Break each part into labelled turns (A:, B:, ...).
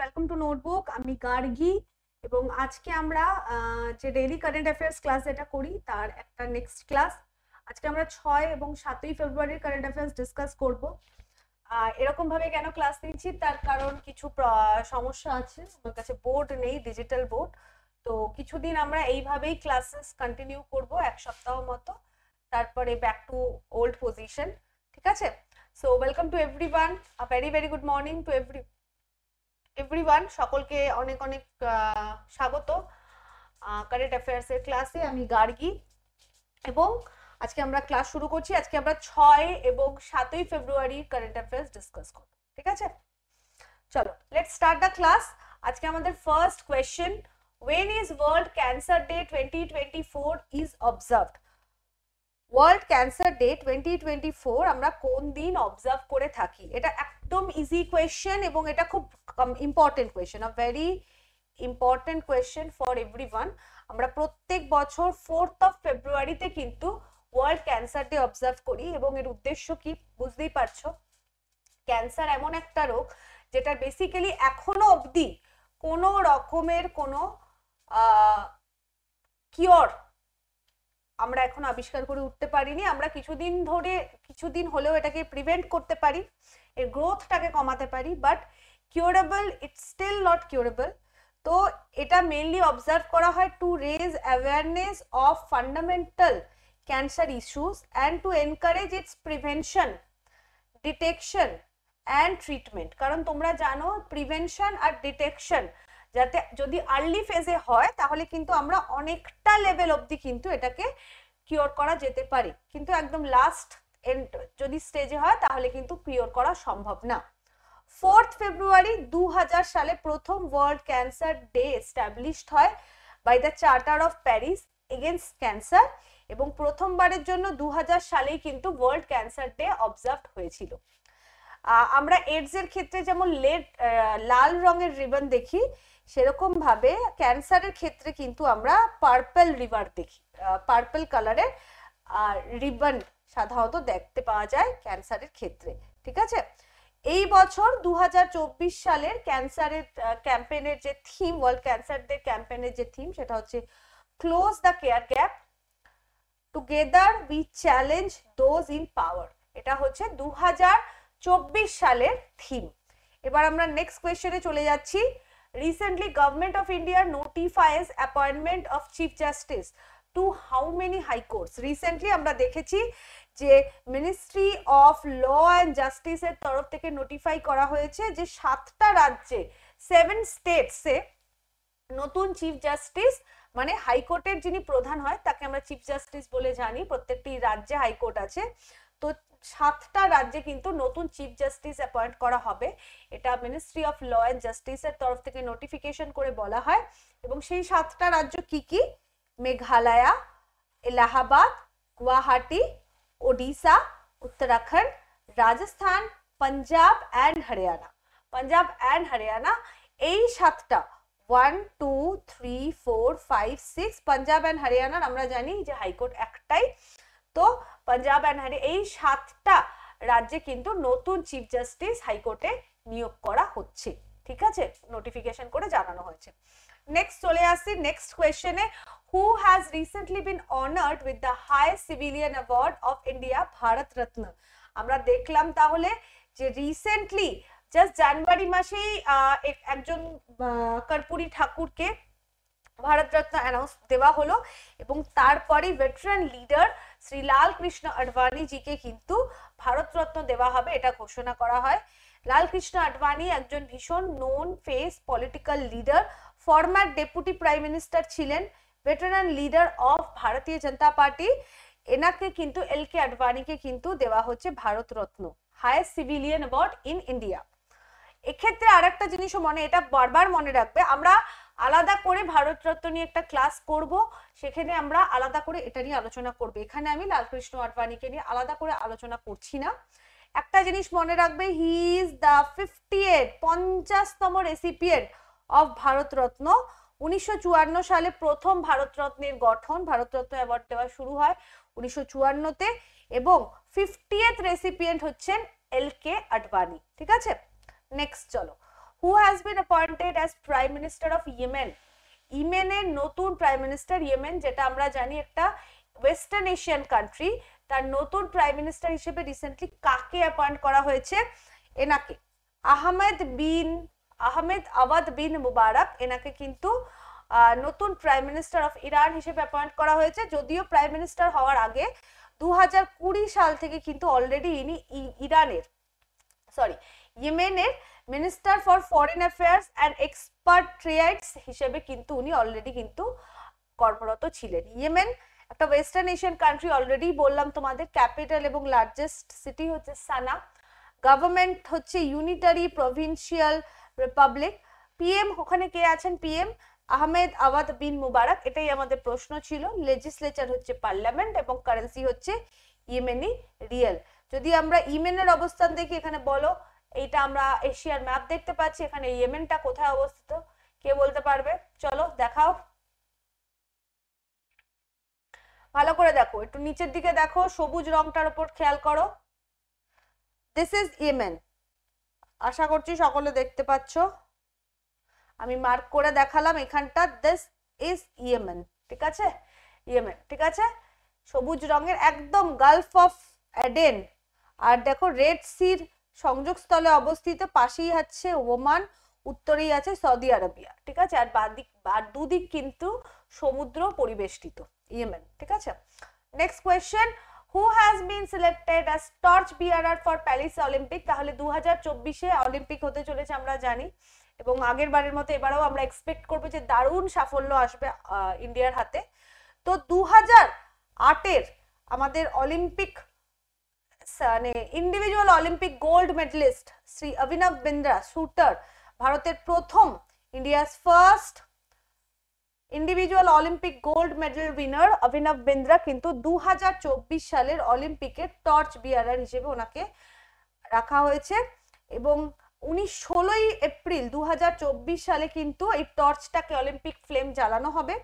A: Welcome to notebook আমি গার্গি এবং আজকে আমরা যে ডেইলি কারেন্ট অ্যাফেয়ার্স ক্লাস যেটা করি তার একটা নেক্সট ক্লাস আজকে আমরা ছয় এবং সাতই ফেব্রুয়ারির কারেন্ট অ্যাফেয়ার্স ডিসকাস করব এরকম ভাবে কেন ক্লাস নিচ্ছি তার কারণ কিছু সমস্যা আছে আমার কাছে বোর্ড নেই ডিজিটাল বোর্ড তো কিছুদিন আমরা এইভাবেই ক্লাসেস কন্টিনিউ করব এক সপ্তাহ মতো তারপরে ব্যাক টু ওল্ড পজিশন ঠিক আছে welcome to every one a very very good morning to every everyone সকলকে অনেক অনেক স্বাগত কারেন্ট অ্যাফেয়ার্সের ক্লাসে আমি গার্গি এবং আজকে আমরা ক্লাস শুরু করছি আজকে আমরা ছয় এবং সাতই ফেব্রুয়ারি কারেন্ট অ্যাফেয়ার্স ডিসকাস করব ঠিক আছে চলো লেট স্টার্ট দ্য ক্লাস আজকে আমাদের first question when is world cancer day 2024 is observed world cancer day 2024 আমরা কোন দিন অবজার্ভ করে থাকি এটা একদম ইজি কোয়েশ্চেন এবং এটা খুব important question a very important question for every আমরা প্রত্যেক বছর ফোর্থ অফ ফেব্রুয়ারিতে কিন্তু ওয়ার্ল্ড ক্যান্সার ডে অবজার্ভ করি এবং এর উদ্দেশ্য কি বুঝতেই পারছো ক্যান্সার এমন একটা রোগ যেটা বেসিক্যালি এখনো অবধি কোনো রকমের কোনো কিওর আমরা এখন আবিষ্কার করে উঠতে পারিনি আমরা কিছুদিন ধরে কিছুদিন হলেও এটাকে প্রিভেন্ট করতে পারি এর গ্রোথটাকে কমাতে পারি but curable it's still not curable তো এটা মেনলি অবজার্ভ করা হয় to raise awareness of fundamental cancer issues and to encourage its prevention detection and treatment কারণ তোমরা জানো প্রিভেনশন আর ডিটেকশন যাতে যদি আর্লি ফেজে হয় তাহলে কিন্তু আমরা অনেকটা লেভেল অবধি কিন্তু এটাকে কিওর করা যেতে পারে কিন্তু একদম লাস্ট যদি স্টেজে হয় তাহলে কিন্তু কিওর করা সম্ভব না ফোর্থ ফেব্রুয়ারি দু সালে প্রথম ওয়ার্ল্ড ক্যান্সার ডে এস্টাবলিশড হয় by the charter of Paris against cancer এবং প্রথমবারের জন্য দু হাজার সালেই কিন্তু ওয়ার্ল্ড ক্যান্সার ডে অবজার্ভ হয়েছিল আমরা এডস এর ক্ষেত্রে যেমন লেট লাল রঙের রিবন দেখি সেরকম ভাবে ক্যান্সারের ক্ষেত্রে কিন্তু আমরা পার্পল রিভার দেখি পার্পল কালারের রিবন সাধারণত দেখতে পাওয়া যায় ক্যান্সারের ক্ষেত্রে ঠিক আছে এই বছর দু সালের ক্যান্সারের ক্যাম্পেনের যে থিম ওয়ার্ল্ড ক্যান্সার ডে ক্যাম্পেনের যে থিম সেটা হচ্ছে close the care gap together we challenge those in power এটা হচ্ছে দু সালের থিম এবার আমরা নেক্সট কোয়েশ্চনে চলে যাচ্ছি recently government of India notifies appointment of chief justice to how many high courts recently আমরা দেখেছি যে মিনিস্ট্রি অফ ল অ্যান্ড জাস্টিসের তরফ থেকে নোটিফাই করা হয়েছে যে সাতটা রাজ্যে সেভেন স্টেটসে নতুন চিফ জাস্টিস মানে হাইকোর্টের যিনি প্রধান হয় তাকে আমরা চিফ জাস্টিস বলে জানি প্রত্যেকটি রাজ্যে হাইকোর্ট আছে তো সাতটা রাজ্যে কিন্তু নতুন চিফ জাস্টিস অ্যাপয়েন্ট করা হবে এটা মিনিস্ট্রি অফ ল অ্যান্ড জাস্টিসের তরফ থেকে নোটিফিকেশন করে বলা হয় এবং সেই সাতটা রাজ্য কি কী मेघालय इलाहाबाद गुवाहाटी ओडिशा उत्तराखंड राजस्थान পাঞ্জাব অ্যান্ড হরিয়ানা পাঞ্জাব অ্যান্ড হরিয়ানা এই সাতটা one two three four five six Punjab and হরিয়ানার আমরা জানি যে হাইকোর্ট একটাই তো পাঞ্জাব অ্যান্ড হারিয়া এই সাতটা রাজ্যে কিন্তু নতুন চিফ জাস্টিস হাইকোর্টে নিয়োগ করা হচ্ছে ঠিক আছে নোটিফিকেশন করে জানানো হয়েছে নেক্সট চলে আসছি নেক্সট কোয়েশ্চেনে who has recently been honored with the highest civilian award of India, Bharat Ratna. আমরা দেখলাম তাহলে যে রিসেন্টলি জাস্ট জানুয়ারি মাসেই একজন কর্পুরী ঠাকুরকে ভারতরত্ন অ্যানাউন্স দেওয়া হলো এবং তারপরে ভেটারান লিডার শ্রী লাল কৃষ্ণ আডবাণীজিকে কিন্তু ভারতরত্ন দেওয়া হবে এটা ঘোষণা করা হয় লালকৃষ্ণ আডবাণী একজন ভীষণ known face political leader former deputy prime minister ছিলেন veteran leader of Bharatiya Janata party এনাকে কিন্তু এল কে আডবাণীকে কিন্তু দেওয়া হচ্ছে Bharat Ratna highest civilian award in India এক্ষেত্রে আর একটা জিনিসও মনে এটা বারবার মনে রাখবে আমরা আলাদা করে ভারতরত্ন নিয়ে একটা ক্লাস করব সেখানে আমরা আলাদা করে এটা নিয়ে আলোচনা করব এখানে আমি লালকৃষ্ণ আডবাণীকে নিয়ে আলাদা করে আলোচনা করছি না একটা জিনিস মনে রাখবে he is the fifty eight পঞ্চাশতম রেসিপিয়েন্ট অফ ভারতরত্ন উনিশশো সালে প্রথম ভারতরত্নের গঠন ভারতরত্ন অ্যাওয়ার্ড দেওয়া শুরু হয় উনিশশো তে এবং ফিফটিয়েথ রেসিপিয়েন্ট হচ্ছেন এল কে আডবাণী ঠিক আছে নেক্সট চলো who has been appointed as prime minister of Yemen ইমেনের নতুন প্রাইম মিনিস্টার ইয়েমেন যেটা আমরা জানি একটা ওয়েস্টার্ন এশিয়ান কান্ট্রি তার নতুন প্রাইম মিনিস্টার হিসেবে রিসেন্টলি কাকে অ্যাপয়েন্ট করা হয়েছে এনাকে আহমেদ বিন আহমেদ আওয়াদ বিন মুবারক এনাকে কিন্তু নতুন প্রাইম মিনিস্টার অফ ইরান হিসেবে অ্যাপয়েন্ট করা হয়েছে যদিও প্রাইম মিনিস্টার হওয়ার আগে দু সাল থেকে কিন্তু অলরেডি ইনি ইরানের সরি ইয়েমেনের minister for foreign affairs and expatriates হিসেবে কিন্তু উনি অলরেডি কিন্তু কর্মরত ছিলেন ইয়েমেন একটা ওয়েস্টার্ন এশিয়ান কান্ট্রি অলরেডি বললাম তোমাদের ক্যাপিটাল এবং লার্জেস্ট সিটি হচ্ছে সানা গভর্নমেন্ট হচ্ছে ইউনিটারি প্রভিনশিয়াল রিপাবলিক পিএম ওখানে কে আছেন PM Ahmed Awad bin Mubarak এটাই আমাদের প্রশ্ন ছিল লেজিসলেচার হচ্ছে পার্লামেন্ট এবং কারেন্সি হচ্ছে ইমেনি রিয়েল যদি আমরা ইমেনের অবস্থান দেখি এখানে বলো এইটা আমরা এশিয়ার ম্যাপ দেখতে পাচ্ছি এখানে ইয়েমেনটা কোথায় অবস্থিত কে বলতে পারবে চলো দেখাও ভালো করে দেখো একটু নিচের দিকে দেখো সবুজ রংটার উপর খেয়াল করো দিস ইজ ইয়েমেন আশা করছি সকলে দেখতে পাচ্ছ আমি মার্ক করে দেখালাম এখানটা দিস ইজ ইয়েমেন ঠিক আছে ইয়েমেন ঠিক আছে সবুজ রঙের একদম গালফ অফ অ্যাডেন আর দেখো রেড সির সংযোগস্থলে অবস্থিত পাশেই আছে ওমান উত্তরেই আছে সৌদি আরবিয়া ঠিক আছে আর বাদিক আর দুদিক কিন্তু সমুদ্র পরিবেষ্টিত ইয়েমেন ঠিক আছে next question who has been selected as torch bearer for Paris Olympic তাহলে দু হাজার চব্বিশে অলিম্পিক হতে চলেছে আমরা জানি এবং আগের বারের মতো এবারেও আমরা এক্সপেক্ট করবো যে দারুণ সাফল্য আসবে ইন্ডিয়ার হাতে তো দু হাজার আটের আমাদের অলিম্পিক মানে individual Olympic gold medalist Shri Abhinav Bindra shooter ভারতের প্রথম India's first individual Olympic gold medal winner Abhinav Bindra কিন্তু দু সালের অলিম্পিকের টর্চ বিয়ারার হিসেবে ওনাকে রাখা হয়েছে এবং উনি ষোলোই এপ্রিল দু সালে কিন্তু এই টর্চটাকে অলিম্পিক ফ্লেম জ্বালানো হবে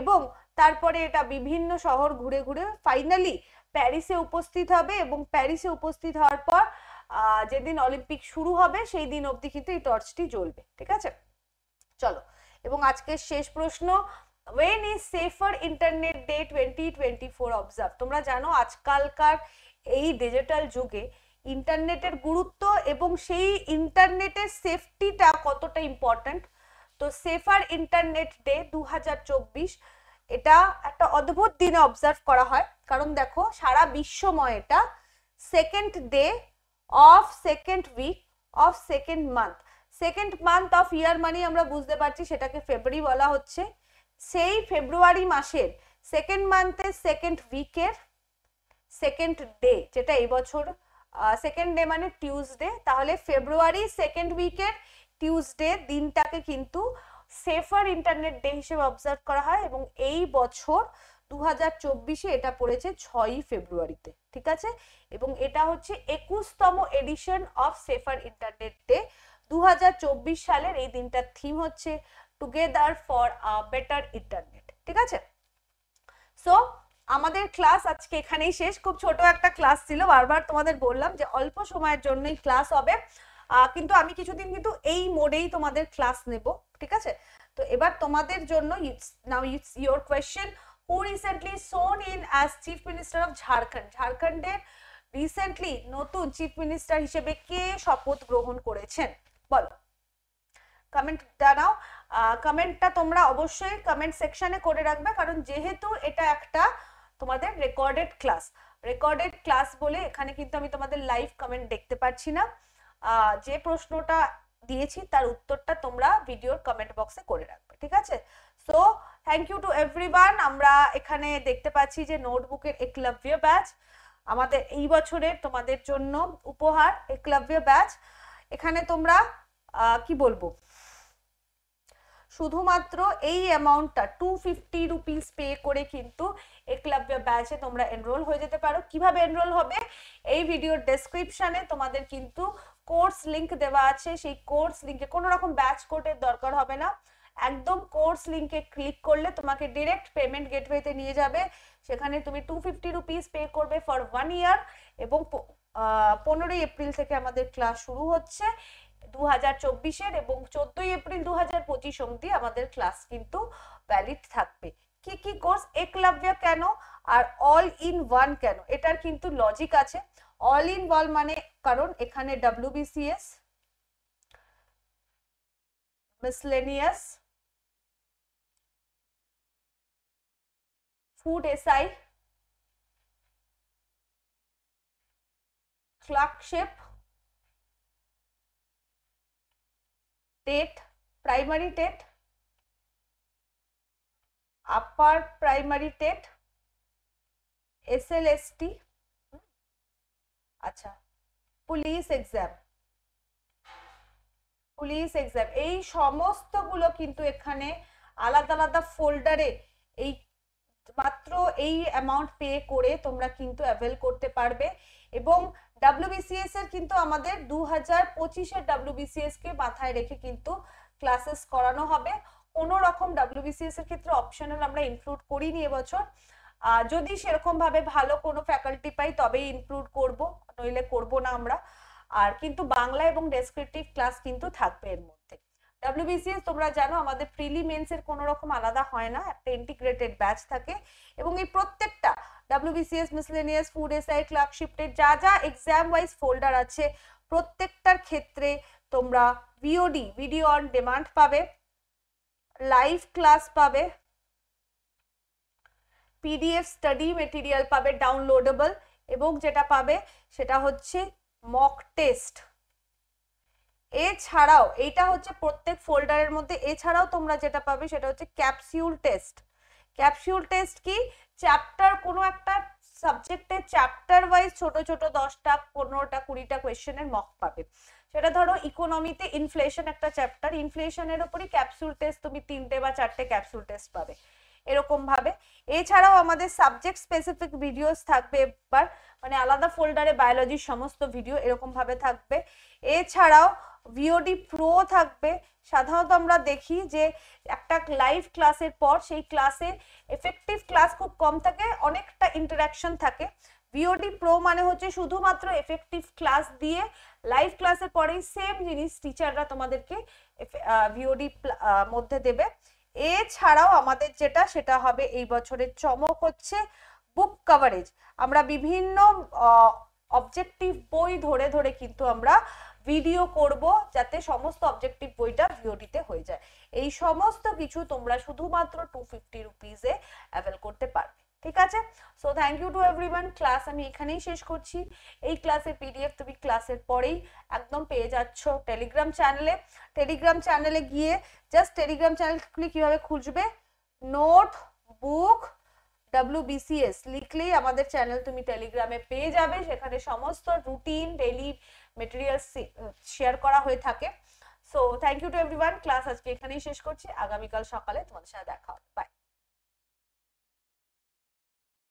A: এবং তারপরে এটা বিভিন্ন শহর ঘুরে ঘুরে ফাইনালি প্যারিসে উপস্থিত হবে এবং প্যারিসে উপস্থিত হওয়ার পর যেদিন অলিম্পিক শুরু হবে সেই দিন অবধি কিন্তু এই টর্চটি জ্বলবে ঠিক আছে চলো এবং আজকের শেষ প্রশ্ন when is safer internet day twenty twenty four observe তোমরা জানো আজকালকার এই ডিজিটাল যুগে ইন্টারনেটের গুরুত্ব এবং সেই ইন্টারনেটের সেফটিটা কতটা ইম্পর্ট্যান্ট তো সেফার ইন্টারনেট ডে দু এটা একটা অদ্ভুত দিনে অবজার্ভ করা হয় কারণ দেখো সারা বিশ্বময় এটা second day of second week of second month second month of year মানে আমরা বুঝতে পারছি সেটাকে ফেব্রুয়ারি বলা হচ্ছে সেই ফেব্রুয়ারি মাসের সেকেন্ড মান্থের সেকেন্ড উইকের সেকেন্ড ডে যেটা এবছর সেকেন্ড ডে মানে টিউজডে তাহলে ফেব্রুয়ারি সেকেন্ড উইকের টিউজডে দিনটাকে কিন্তু সেফার ইন্টারনেট ডে হিসেবে অবজার্ভ করা হয় এবং এই বছর দু হাজার চব্বিশে এটা পড়েছে ছয়ই ফেব্রুয়ারিতে ঠিক আছে এবং এটা হচ্ছে একুশতম edition of safer internet day দু সালের এই দিনটার থিম হচ্ছে together for a better internet ঠিক আছে সো আমাদের ক্লাস আজকে এখানেই শেষ খুব ছোট একটা ক্লাস ছিল বারবার তোমাদের বললাম যে অল্প সময়ের জন্যই ক্লাস হবে কিন্তু আমি কিছুদিন কিন্তু এই মোডেই তোমাদের ক্লাস নেব ঠিক আছে তো এবার তোমাদের জন্য now it's your question who recently sworn in as chief minister of Jharkhand ঝাড়খণ্ডের রিসেন্টলি নতুন চিফ মিনিস্টার হিসেবে কে শপথ গ্রহণ করেছেন বলো কমেন্টটা নাও কমেন্টটা তোমরা অবশ্যই কমেন্ট সেকশনে করে রাখবে কারণ যেহেতু এটা একটা তোমাদের রেকর্ডেড ক্লাস রেকর্ডেড ক্লাস বলে এখানে কিন্তু আমি তোমাদের লাইভ কমেন্ট দেখতে পাচ্ছি না যে প্রশ্নটা দিয়েছি তার উত্তরটা তোমরা ভিডিওর কমেন্ট বক্সে করে রাখবে ঠিক আছে so thank you to everyone আমরা এখানে দেখতে পাচ্ছি যে নোটবুকের একলভ্য ব্যাচ আমাদের এই বছরের তোমাদের জন্য উপহার একলভ্য ব্যাচ এখানে তোমরা কি বলবো শুধুমাত্র এই অ্যামাউন্টটা টু ফিফটি রুপিস পে করে কিন্তু একলব্য ব্যাচে তোমরা এনরোল হয়ে যেতে পারো কিভাবে এনরোল হবে এই ভিডিওর ডেসক্রিপশানে তোমাদের কিন্তু কোর্স লিংক দেওয়া আছে সেই কোর্স লিঙ্কে কোনো রকম ব্যাচ কোডের দরকার হবে না একদম কোর্স লিঙ্কে ক্লিক করলে তোমাকে ডিরেক্ট পেমেন্ট গেটওয়েতে নিয়ে যাবে সেখানে তুমি টু ফিফটি রুপিস পে করবে ফর ওয়ান ইয়ার এবং পনেরোই এপ্রিল থেকে আমাদের ক্লাস শুরু হচ্ছে দু হাজার চব্বিশের এবং চোদ্দই এপ্রিল দু হাজার পঁচিশ অব্দি আমাদের ক্লাস কিন্তু ভ্যালিড থাকবে কি কি কোর্স একলব্য কেন আর অল ইন ওয়ান কেন এটার কিন্তু লজিক আছে অল ইন ওয়ান মানে কারণ এখানে WBCS miscellaneous food SI clerkship TET primary TET upper primary TET S L S T আচ্ছা পুলিশ এক্সাম পুলিশ এক্সাম এই সমস্তগুলো কিন্তু এখানে আলাদা আলাদা ফোল্ডারে এই মাত্র এই অ্যামাউন্ট পে করে তোমরা কিন্তু অ্যাভেল করতে পারবে এবং ডাব্লিউবিসিএস এর কিন্তু আমাদের দু হাজার পঁচিশের ডাব্লিউবিসিএস কে মাথায় রেখে কিন্তু ক্লাসেস করানো হবে কোনো রকম ডাব্লিউবিসিএস এর ক্ষেত্রে অপশনাল আমরা ইনক্লুড করিনি এবছর যদি সেরকম ভাবে ভালো কোনো ফ্যাকাল্টি পাই তবেই ইনক্লুড করব নইলে করব না আমরা আর কিন্তু বাংলা এবং ডেসক্রিপটিভ ক্লাস কিন্তু থাকবে এর মধ্যে ডাব্লিউবিসিএস তোমরা জানো আমাদের প্রিলিমেন্স এর কোনো রকম আলাদা হয় না একটা ইন্টিগ্রেটেড ব্যাচ থাকে এবং এই প্রত্যেকটা WBCS miscellaneous food SI club শিফটের যা যা এক্সাম ওয়াইজ ফোল্ডার আছে প্রত্যেকটার ক্ষেত্রে তোমরা ভিওডি ভিডিও অন ডিমান্ড পাবে লাইভ ক্লাস পাবে পিডিএফ স্টাডি মেটেরিয়াল পাবে ডাউনলোডেবল এবং যেটা পাবে সেটা হচ্ছে মক টেস্ট এছাড়াও এটা হচ্ছে প্রত্যেক ফোল্ডারের মধ্যে এছাড়াও তোমরা যেটা পাবে সেটা হচ্ছে ক্যাপসিউল টেস্ট ক্যাপসিউল টেস্ট কি চ্যাপ্টার কোনো একটা সাবজেক্টে চ্যাপ্টার ওয়াইজ ছোট ছোট দশটা পনেরোটা কুড়িটা কোয়েশ্চেনের মক পাবে সেটা ধরো ইকোনমিতে ইনফ্লেশন একটা চ্যাপ্টার ইনফ্লেশনের উপরই ক্যাপসুল টেস্ট তুমি তিনটে বা চারটে ক্যাপসুল টেস্ট পাবে এরকম ভাবে এছাড়াও আমাদের সাবজেক্ট স্পেসিফিক ভিডিওস থাকবে এবার মানে আলাদা ফোল্ডারে বায়োলজির সমস্ত ভিডিও এরকম ভাবে থাকবে এছাড়াও ভিওডি প্রো থাকবে সাধারণত আমরা দেখি যে একটা লাইভ ক্লাসের পর সেই ক্লাসে এফেক্টিভ ক্লাস খুব কম থাকে অনেকটা ইন্টারাকশন থাকে ভিওডি প্রো মানে হচ্ছে শুধুমাত্র এফেক্টিভ ক্লাস দিয়ে লাইভ ক্লাসের পরেই সেম জিনিস টিচাররা তোমাদেরকে ভিওডি মধ্যে দেবে এছাড়াও আমাদের যেটা সেটা হবে এই বছরের চমক হচ্ছে বুক কভারেজ আমরা বিভিন্ন অবজেক্টিভ বই ধরে ধরে কিন্তু আমরা ভিডিও করব যাতে সমস্ত অবজেক্টিভ বইটা ভিওডিতে হয়ে যায় এই সমস্ত কিছু তোমরা শুধুমাত্র টু ফিফটি রুপিসে অ্যাভেল করতে পারবে ঠিক আছে so thank you to everyone class আমি এখানেই শেষ করছি এই ক্লাসের পিডিএফ তুমি ক্লাসের পরেই একদম পেয়ে যাচ্ছ টেলিগ্রাম চ্যানেলে টেলিগ্রাম চ্যানেলে গিয়ে জাস্ট টেলিগ্রাম চ্যানেলগুলি কীভাবে খুঁজবে নোট বুক বিসিএস লিখলেই আমাদের চ্যানেল তুমি টেলিগ্রামে পেয়ে যাবে সেখানে সমস্ত রুটিন ডেলি মেটেরিয়াল শেয়ার করা হয়ে থাকে so thank you to everyone class আজকে এখানেই শেষ করছি আগামীকাল সকালে তোমাদের সাথে দেখা হবে বাই